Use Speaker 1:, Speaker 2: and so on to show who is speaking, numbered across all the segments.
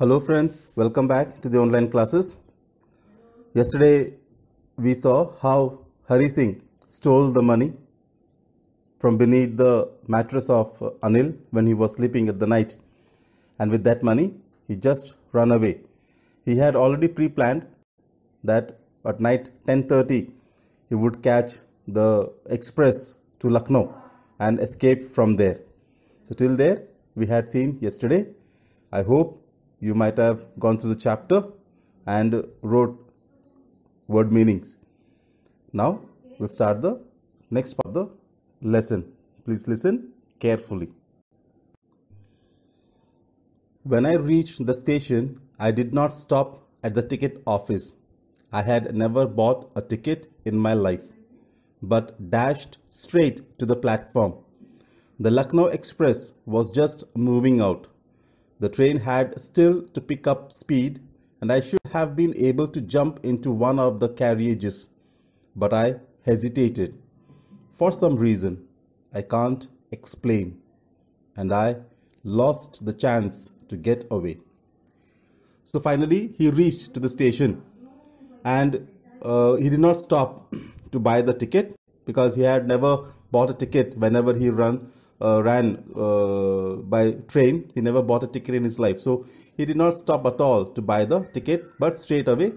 Speaker 1: Hello friends, welcome back to the online classes. Yesterday we saw how Hari Singh stole the money from beneath the mattress of Anil when he was sleeping at the night and with that money he just ran away. He had already pre-planned that at night 10.30 he would catch the express to Lucknow and escape from there. So till there we had seen yesterday. I hope you might have gone through the chapter and wrote word meanings. Now we'll start the next part of the lesson. Please listen carefully. When I reached the station, I did not stop at the ticket office. I had never bought a ticket in my life, but dashed straight to the platform. The Lucknow Express was just moving out. The train had still to pick up speed and I should have been able to jump into one of the carriages, but I hesitated. For some reason, I can't explain, and I lost the chance to get away. So finally, he reached to the station and uh, he did not stop to buy the ticket because he had never bought a ticket whenever he run uh, ran uh, by train. He never bought a ticket in his life. So he did not stop at all to buy the ticket, but straight away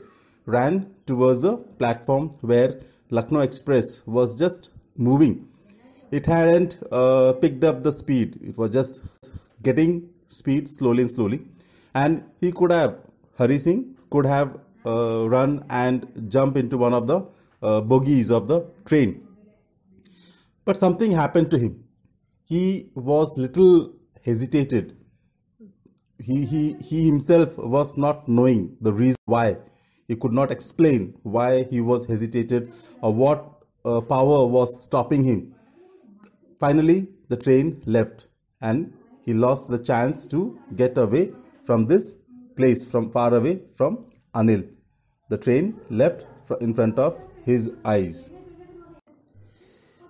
Speaker 1: ran towards the platform where Lucknow Express was just moving. It hadn't uh, picked up the speed. It was just getting speed slowly and slowly. And he could have, Hari Singh could have uh, run and jump into one of the uh, bogies of the train. But something happened to him he was little hesitated. He, he, he himself was not knowing the reason why. He could not explain why he was hesitated or what uh, power was stopping him. Finally, the train left and he lost the chance to get away from this place, from far away from Anil. The train left in front of his eyes.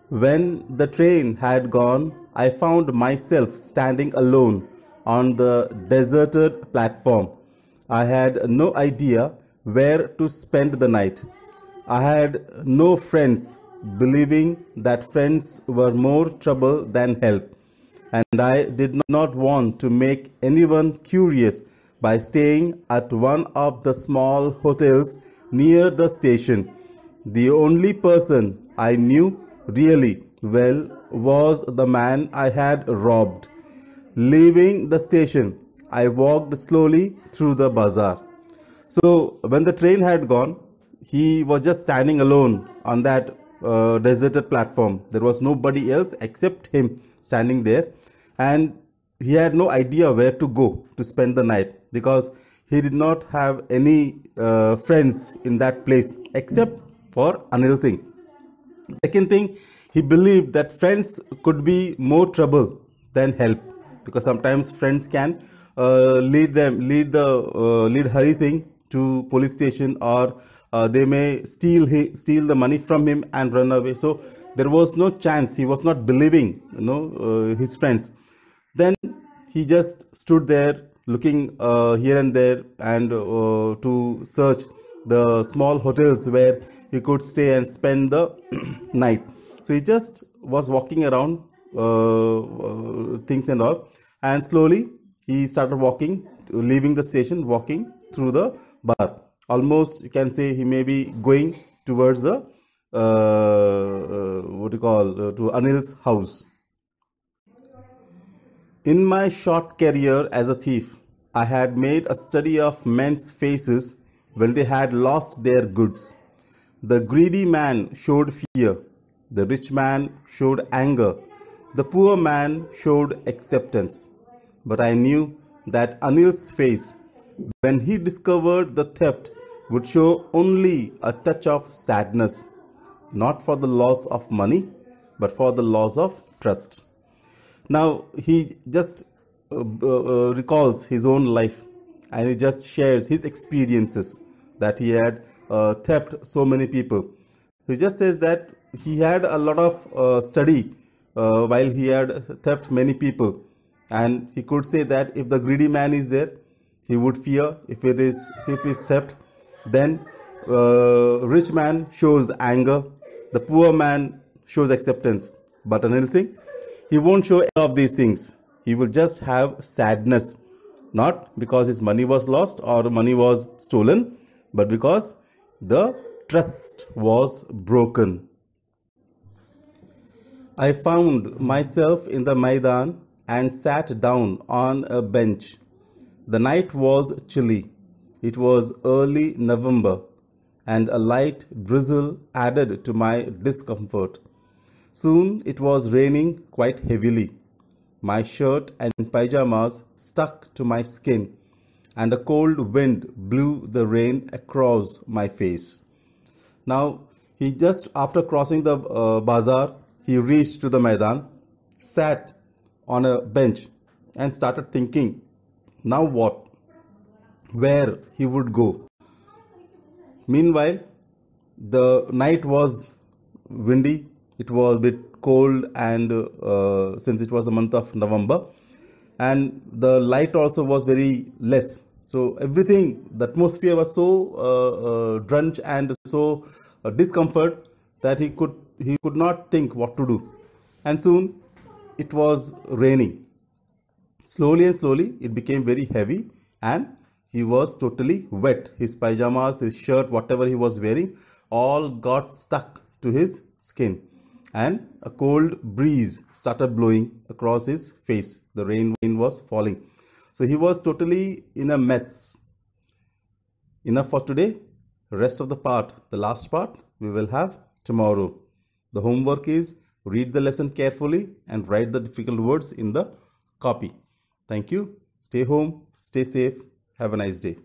Speaker 1: When the train had gone I found myself standing alone on the deserted platform. I had no idea where to spend the night. I had no friends, believing that friends were more trouble than help. And I did not want to make anyone curious by staying at one of the small hotels near the station. The only person I knew really well was the man I had robbed. Leaving the station, I walked slowly through the bazaar. So when the train had gone, he was just standing alone on that uh, deserted platform. There was nobody else except him standing there, and he had no idea where to go to spend the night because he did not have any uh, friends in that place except for Anil Singh. Second thing, he believed that friends could be more trouble than help because sometimes friends can uh, lead them, lead the uh, lead Hari Singh to police station or uh, they may steal he, steal the money from him and run away. So there was no chance. He was not believing, you know, uh, his friends. Then he just stood there looking uh, here and there and uh, to search the small hotels where he could stay and spend the night so he just was walking around uh, uh, things and all, and slowly he started walking, leaving the station, walking through the bar. Almost you can say he may be going towards the uh, uh, what do you call to Anil's house. In my short career as a thief, I had made a study of men's faces when they had lost their goods. The greedy man showed fear, the rich man showed anger, the poor man showed acceptance. But I knew that Anil's face, when he discovered the theft, would show only a touch of sadness, not for the loss of money, but for the loss of trust. Now he just uh, uh, recalls his own life and he just shares his experiences that he had uh, theft so many people. He just says that he had a lot of uh, study uh, while he had theft many people and he could say that if the greedy man is there he would fear if it is if is theft then uh, rich man shows anger the poor man shows acceptance but anil singh he won't show any of these things he will just have sadness not because his money was lost or money was stolen but because the trust was broken I found myself in the Maidan and sat down on a bench. The night was chilly. It was early November, and a light drizzle added to my discomfort. Soon it was raining quite heavily. My shirt and pyjamas stuck to my skin, and a cold wind blew the rain across my face. Now, he just after crossing the uh, bazaar, he reached to the Maidan, sat on a bench and started thinking, now what? Where he would go? Meanwhile, the night was windy, it was a bit cold, and uh, since it was the month of November, and the light also was very less. So, everything, the atmosphere was so uh, uh, drenched and so uh, discomfort that he could he could not think what to do. And soon it was raining. Slowly and slowly it became very heavy and he was totally wet. His pajamas, his shirt, whatever he was wearing, all got stuck to his skin. And a cold breeze started blowing across his face. The rain, rain was falling. So he was totally in a mess. Enough for today. Rest of the part, the last part, we will have tomorrow. The homework is read the lesson carefully and write the difficult words in the copy. Thank you. Stay home, stay safe. Have a nice day.